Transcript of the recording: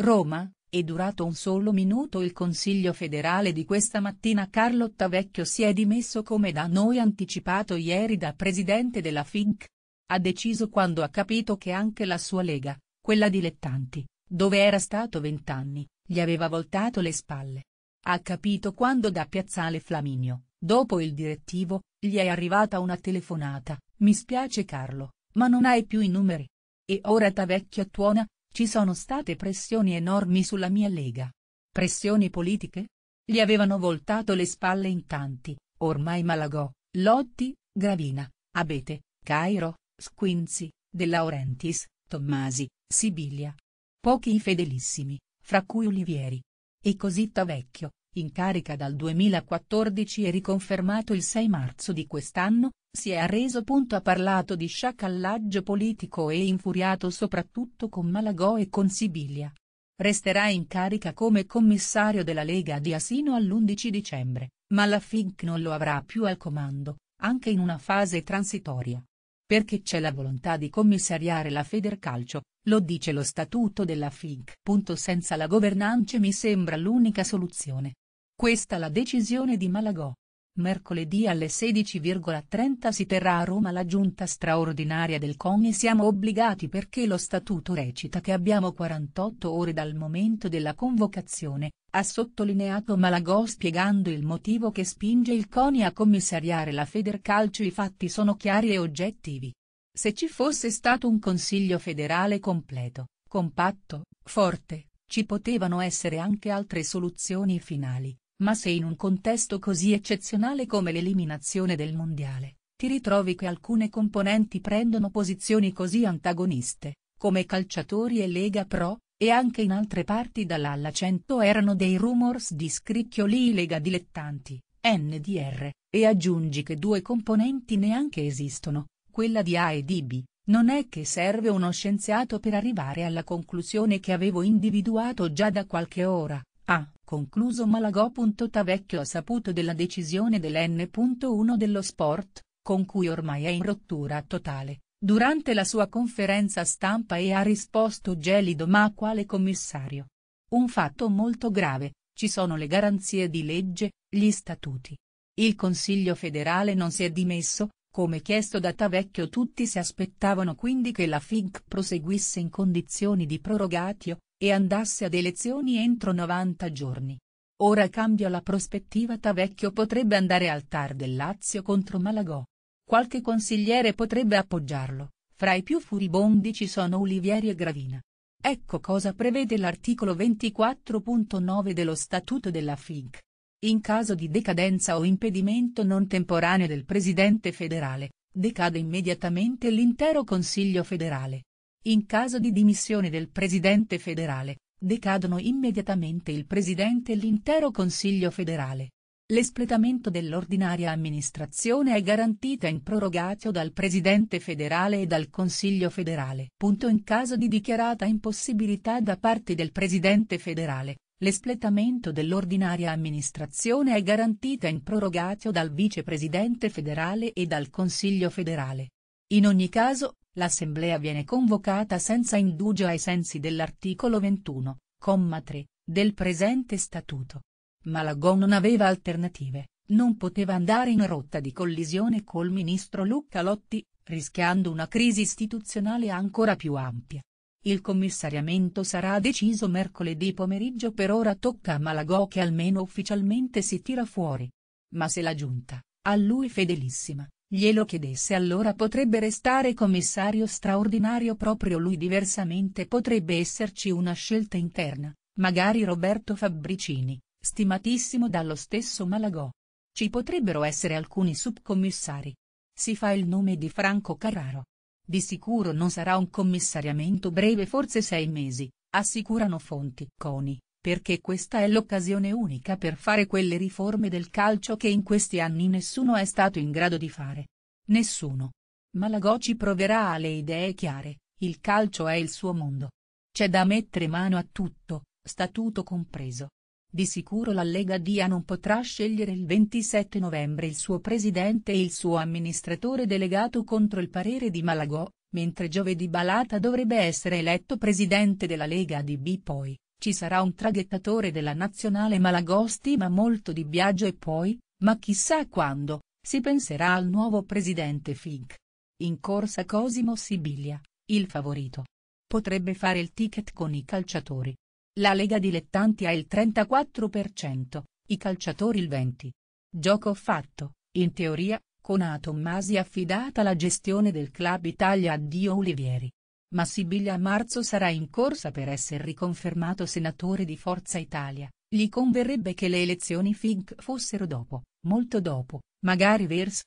Roma, è durato un solo minuto il Consiglio federale di questa mattina Carlo Tavecchio si è dimesso come da noi anticipato ieri da presidente della FINC. Ha deciso quando ha capito che anche la sua Lega, quella dilettanti, dove era stato vent'anni, gli aveva voltato le spalle. Ha capito quando da Piazzale Flaminio, dopo il direttivo, gli è arrivata una telefonata, mi spiace Carlo, ma non hai più i numeri. E ora Tavecchio tuona, ci sono state pressioni enormi sulla mia Lega. Pressioni politiche? Gli avevano voltato le spalle in tanti, ormai Malagò, Lotti, Gravina, Abete, Cairo, Squinzi, De Laurentiis, Tommasi, Sibilia. Pochi i fedelissimi, fra cui Olivieri. E così Tavecchio, in carica dal 2014 e riconfermato il 6 marzo di quest'anno, si è arreso punto ha parlato di sciacallaggio politico e infuriato soprattutto con Malagò e con Sibilia. Resterà in carica come commissario della Lega di Asino all'11 dicembre, ma la FINC non lo avrà più al comando, anche in una fase transitoria. Perché c'è la volontà di commissariare la Federcalcio, lo dice lo statuto della FIG. Senza la governance mi sembra l'unica soluzione, questa la decisione di Malagò. Mercoledì alle 16,30 si terrà a Roma la giunta straordinaria del CONI siamo obbligati perché lo statuto recita che abbiamo 48 ore dal momento della convocazione, ha sottolineato Malagò spiegando il motivo che spinge il CONI a commissariare la Federcalcio i fatti sono chiari e oggettivi. Se ci fosse stato un consiglio federale completo, compatto, forte, ci potevano essere anche altre soluzioni finali, ma se in un contesto così eccezionale come l'eliminazione del Mondiale, ti ritrovi che alcune componenti prendono posizioni così antagoniste, come calciatori e Lega Pro, e anche in altre parti dall'alla 100 erano dei rumors di scricchioli Lega dilettanti, NDR, e aggiungi che due componenti neanche esistono, quella di A e di B, non è che serve uno scienziato per arrivare alla conclusione che avevo individuato già da qualche ora, ha concluso Malagò. Tavecchio ha saputo della decisione dell'N.1 dello sport, con cui ormai è in rottura totale, durante la sua conferenza stampa e ha risposto gelido ma a quale commissario. Un fatto molto grave, ci sono le garanzie di legge, gli statuti. Il Consiglio federale non si è dimesso, come chiesto da Tavecchio tutti si aspettavano quindi che la FIG proseguisse in condizioni di prorogatio, e andasse ad elezioni entro 90 giorni. Ora cambia la prospettiva Tavecchio potrebbe andare al TAR del Lazio contro Malagò. Qualche consigliere potrebbe appoggiarlo, fra i più furibondi ci sono Olivieri e Gravina. Ecco cosa prevede l'articolo 24.9 dello Statuto della FIG. In caso di decadenza o impedimento non temporaneo del Presidente federale, decade immediatamente l'intero Consiglio federale. In caso di dimissioni del presidente federale, decadono immediatamente il presidente e l'intero Consiglio federale. L'espletamento dell'ordinaria amministrazione è garantita in prorogatio dal Presidente federale e dal Consiglio federale. Punto in caso di dichiarata impossibilità da parte del Presidente federale, l'espletamento dell'ordinaria amministrazione è garantita in prorogatio dal Vicepresidente federale e dal Consiglio federale. In ogni caso, l'Assemblea viene convocata senza indugio ai sensi dell'articolo 21, comma 3, del presente statuto. Malagò non aveva alternative, non poteva andare in rotta di collisione col ministro Luca Lotti, rischiando una crisi istituzionale ancora più ampia. Il commissariamento sarà deciso mercoledì pomeriggio per ora tocca a Malagò che almeno ufficialmente si tira fuori. Ma se la giunta, a lui fedelissima, Glielo chiedesse allora potrebbe restare commissario straordinario proprio lui diversamente potrebbe esserci una scelta interna, magari Roberto Fabricini, stimatissimo dallo stesso Malagò. Ci potrebbero essere alcuni subcommissari. Si fa il nome di Franco Carraro. Di sicuro non sarà un commissariamento breve forse sei mesi, assicurano fonti. Coni perché questa è l'occasione unica per fare quelle riforme del calcio che in questi anni nessuno è stato in grado di fare. Nessuno. Malagò ci proverà alle idee chiare, il calcio è il suo mondo. C'è da mettere mano a tutto, statuto compreso. Di sicuro la Lega Dia non potrà scegliere il 27 novembre il suo presidente e il suo amministratore delegato contro il parere di Malagò, mentre giovedì Balata dovrebbe essere eletto presidente della Lega DB poi, ci sarà un traghettatore della nazionale Malagosti ma molto di viaggio e poi, ma chissà quando, si penserà al nuovo presidente Fink. In corsa Cosimo Sibilia, il favorito. Potrebbe fare il ticket con i calciatori. La Lega Dilettanti ha il 34%, i calciatori il 20%. Gioco fatto, in teoria, con A Tommasi affidata la gestione del club Italia a Dio Olivieri ma Sibiglia a marzo sarà in corsa per essere riconfermato senatore di Forza Italia, gli converrebbe che le elezioni FIG fossero dopo, molto dopo, magari vers,